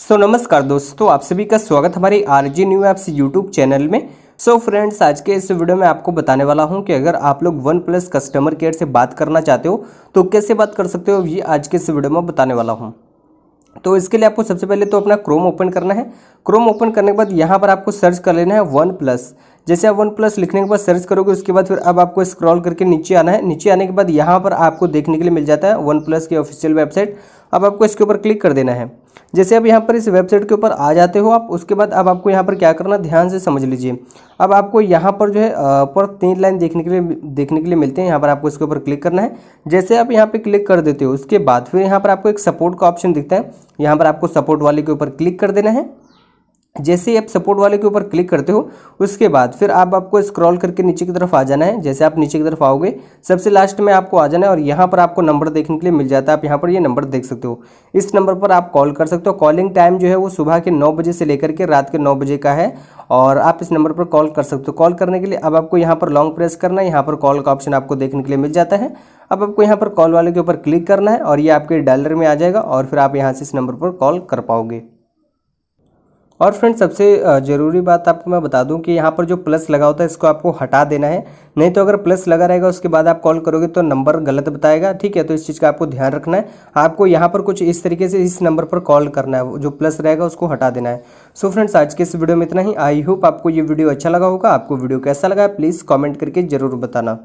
सो so, नमस्कार दोस्तों आप सभी का स्वागत हमारे R G new apps YouTube channel में सो so, फ्रेंड्स आज के इस वीडियो में आपको बताने वाला हूं कि अगर आप लोग वन प्लस कस्टमर केयर से बात करना चाहते हो तो कैसे बात कर सकते हो ये आज के इस वीडियो में बताने वाला हूँ तो इसके लिए आपको सबसे पहले तो अपना क्रोम ओपन करना है क्रोम ओपन करने के बाद यहाँ पर आपको सर्च कर लेना है वन प्लस जैसे आप वन प्लस लिखने के बाद सर्च करोगे उसके बाद फिर अब आपको स्क्रॉल करके नीचे आना है नीचे आने के बाद यहाँ पर आपको देखने के लिए मिल जाता है वन प्लस की ऑफिशियल वेबसाइट अब आपको इसके ऊपर क्लिक कर देना है जैसे आप यहाँ पर इस वेबसाइट के ऊपर आ जाते हो आप उसके बाद अब आपको यहाँ पर क्या करना ध्यान से समझ लीजिए अब आपको यहाँ पर जो है पर तीन लाइन देखने के लिए देखने के लिए मिलते हैं यहाँ पर आपको इसके ऊपर क्लिक करना है जैसे आप यहाँ पर क्लिक कर देते हो उसके बाद फिर यहाँ पर आपको एक सपोर्ट का ऑप्शन दिखता है यहाँ पर आपको सपोर्ट वाले के ऊपर क्लिक कर देना है जैसे ही आप सपोर्ट वाले के ऊपर क्लिक करते हो उसके बाद फिर आप आपको स्क्रॉल करके नीचे की तरफ आ जाना है जैसे आप नीचे की तरफ आओगे सबसे लास्ट में आपको आ जाना है और यहाँ पर आपको नंबर देखने के लिए मिल जाता है आप यहाँ पर ये यह नंबर देख सकते हो इस नंबर पर आप कॉल कर सकते हो कॉलिंग टाइम जो है वो सुबह के नौ बजे से लेकर के रात के नौ बजे का है और आप इस नंबर पर कॉल कर सकते हो कॉल करने के लिए अब आपको यहाँ पर लॉन्ग प्रेस करना है यहाँ पर कॉल का ऑप्शन आपको देखने के लिए मिल जाता है अब आपको यहाँ पर कॉल वाले के ऊपर क्लिक करना है और ये आपके डायलर में आ जाएगा और फिर आप यहाँ से इस नंबर पर कॉल कर पाओगे और फ्रेंड सबसे ज़रूरी बात आपको मैं बता दूं कि यहाँ पर जो प्लस लगा होता है इसको आपको हटा देना है नहीं तो अगर प्लस लगा रहेगा उसके बाद आप कॉल करोगे तो नंबर गलत बताएगा ठीक है तो इस चीज़ का आपको ध्यान रखना है आपको यहाँ पर कुछ इस तरीके से इस नंबर पर कॉल करना है जो प्लस रहेगा उसको हटा देना है सो so फ्रेंड्स आज के इस वीडियो में इतना ही आई होप आपको ये वीडियो अच्छा लगा होगा आपको वीडियो कैसा लगा प्लीज़ कॉमेंट करके ज़रूर बताना